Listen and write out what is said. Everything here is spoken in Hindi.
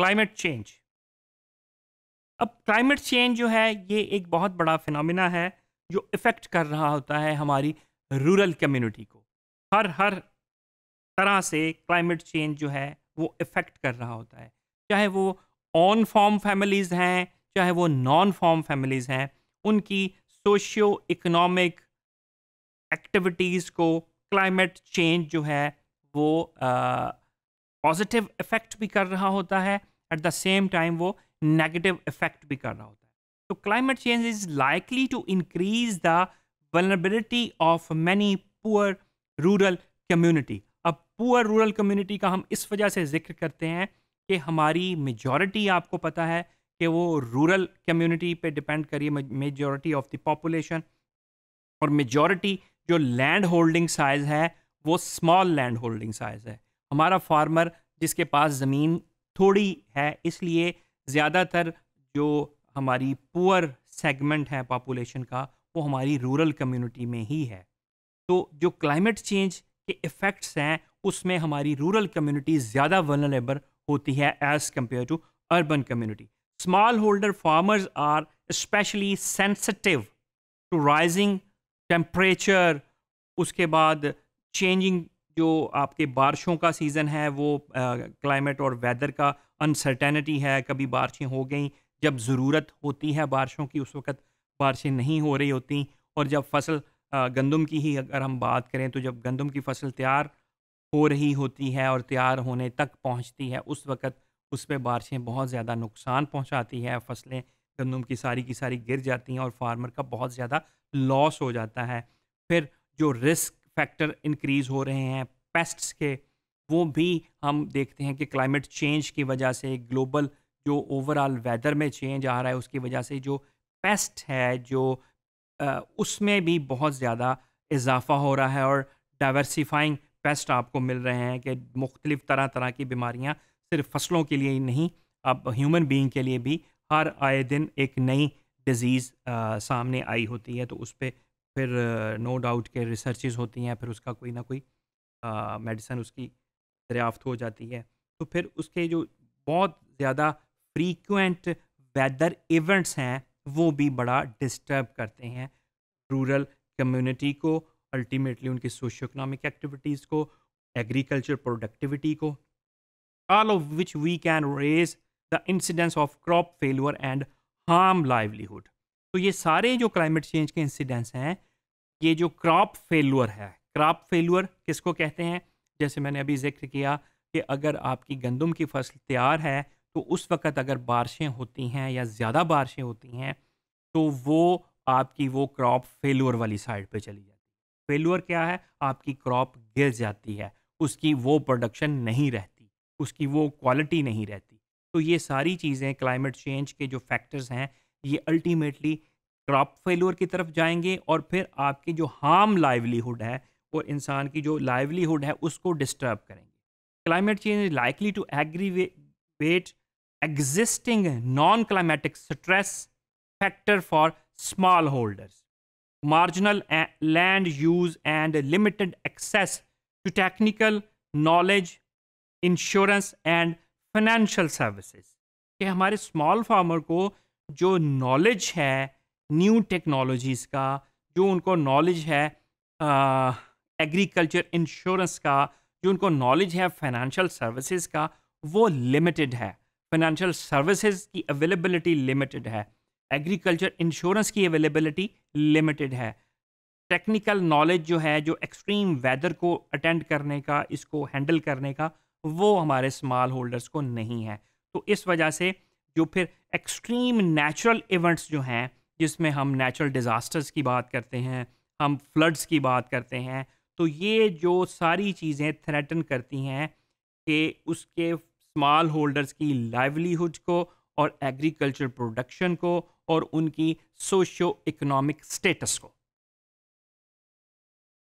क्लाइमेट चेंज अब क्लाइमेट चेंज जो है ये एक बहुत बड़ा फिनोमिना है जो इफ़ेक्ट कर रहा होता है हमारी रूरल कम्युनिटी को हर हर तरह से क्लाइमेट चेंज जो है वो इफ़ेक्ट कर रहा होता है चाहे वो ऑन फॉर्म फैमिलीज़ हैं चाहे वो नॉन फॉर्म फैमिलीज़ हैं उनकी सोशियो इकोनॉमिक एक्टिविटीज़ को क्लाइमेट चेंज जो है वो पॉजिटिव इफ़ेक्ट भी कर रहा होता है एट द सेम टाइम वो नेगेटिव इफेक्ट भी कर रहा होता है तो climate change is likely to increase the vulnerability of many poor rural community अब पुअर रूरल कम्युनिटी का हम इस वजह से जिक्र करते हैं कि हमारी मेजॉरिटी आपको पता है कि वो रूरल कम्युनिटी पे डिपेंड करिए मेजॉरिटी ऑफ द पॉपुलेशन और मेजॉरिटी जो लैंड होल्डिंग साइज़ है वो स्मॉल लैंड होल्डिंग साइज़ है हमारा फार्मर जिसके पास ज़मीन थोड़ी है इसलिए ज़्यादातर जो हमारी पुअर सेगमेंट है पॉपुलेशन का वो हमारी रूरल कम्युनिटी में ही है तो जो क्लाइमेट चेंज के इफ़ेक्ट्स हैं उसमें हमारी रूरल कम्युनिटी ज़्यादा वनरेबल होती है as compare to urban community small holder farmers are specially sensitive to rising temperature उसके बाद चेंजिंग जो आपके बारिशों का सीज़न है वो क्लाइमेट और वेदर का अनसर्टेनिटी है कभी बारिशें हो गई जब ज़रूरत होती है बारिशों की उस वक्त बारिशें नहीं हो रही होती और जब फसल गंदम की ही अगर हम बात करें तो जब गंदम की फसल तैयार हो रही होती है और तैयार होने तक पहुंचती है उस वक्त उस पर बारिशें बहुत ज़्यादा नुकसान पहुंचाती है फसलें गंदम की सारी की सारी गिर जाती हैं और फार्मर का बहुत ज़्यादा लॉस हो जाता है फिर जो रिस्क फैक्टर इंक्रीज हो रहे हैं पेस्ट्स के वो भी हम देखते हैं कि क्लाइमेट चेंज की वजह से ग्लोबल जो ओवरऑल वेदर में चेंज आ रहा है उसकी वजह से जो पेस्ट है जो उसमें भी बहुत ज़्यादा इजाफा हो रहा है और डाइवर्सिफाइंग पेस्ट आपको मिल रहे हैं कि मुख्तलिफ़ तरह तरह की बीमारियाँ सिर्फ फसलों के लिए ही नहीं अब ह्यूमन बींग के लिए भी हर आए दिन एक नई डिज़ीज़ सामने आई होती है तो उस पर फिर नो डाउट के रिसर्चेज होती हैं फिर उसका कोई ना कोई मेडिसन उसकी दरियाफ्त हो जाती है तो फिर उसके जो बहुत ज़्यादा फ्रीक्वेंट वेदर इवेंट्स हैं वो भी बड़ा डिस्टर्ब करते हैं रूरल कम्युनिटी को अल्टीमेटली उनकी सोशो इकोनॉमिक एक्टिविटीज़ को एग्रीकल्चर प्रोडक्टिविटी को all of which we can raise the incidence of crop failure and harm livelihood तो ये सारे जो क्लाइमेट चेंज के इंसिडेंस हैं ये जो क्रॉप फेलुअर है क्रॉप फेलुअर किसको कहते हैं जैसे मैंने अभी जिक्र किया कि अगर आपकी गंदम की फसल तैयार है तो उस वक़्त अगर बारिशें होती हैं या ज़्यादा बारिशें होती हैं तो वो आपकी वो क्रॉप फेलुअर वाली साइड पे चली जाती है फेलुअर क्या है आपकी क्रॉप गिर जाती है उसकी वो प्रोडक्शन नहीं रहती उसकी वो क्वालिटी नहीं रहती तो ये सारी चीज़ें क्लाइमेट चेंज के जो फैक्टर्स हैं ये अल्टीमेटली क्रॉप फेलोर की तरफ जाएंगे और फिर आपकी जो हार्म लाइवलीहुड है और इंसान की जो लाइवलीहुड है उसको डिस्टर्ब करेंगे climate change is likely to aggravate existing non climatic stress factor for small holders marginal land use and limited access to technical knowledge insurance and financial services कि हमारे स्मॉल फार्मर को जो नॉलेज है न्यू टेक्नोलॉजीज़ का जो उनको नॉलेज है एग्रीकल्चर इंश्योरेंस का जो उनको नॉलेज है फाइनेंशियल सर्विसेज का वो लिमिटेड है फाइनेंशियल सर्विसेज की अवेलेबिलिटी लिमिटेड है एग्रीकल्चर इंश्योरेंस की अवेलेबिलिटी लिमिटेड है टेक्निकल नॉलेज जो है जो एक्सट्रीम वेदर को अटेंड करने का इसको हैंडल करने का वो हमारे स्मॉल होल्डर्स को नहीं है तो इस वजह से जो फिर एक्सट्रीम नेचुरल इवेंट्स जो हैं जिसमें हम नेचुरल डिज़ास्टर्स की बात करते हैं हम फ्लड्स की बात करते हैं तो ये जो सारी चीज़ें थ्रेटन करती हैं कि उसके स्मॉल होल्डर्स की लाइवलीहुड को और एग्रीकल्चर प्रोडक्शन को और उनकी सोशो इकोनॉमिक स्टेटस को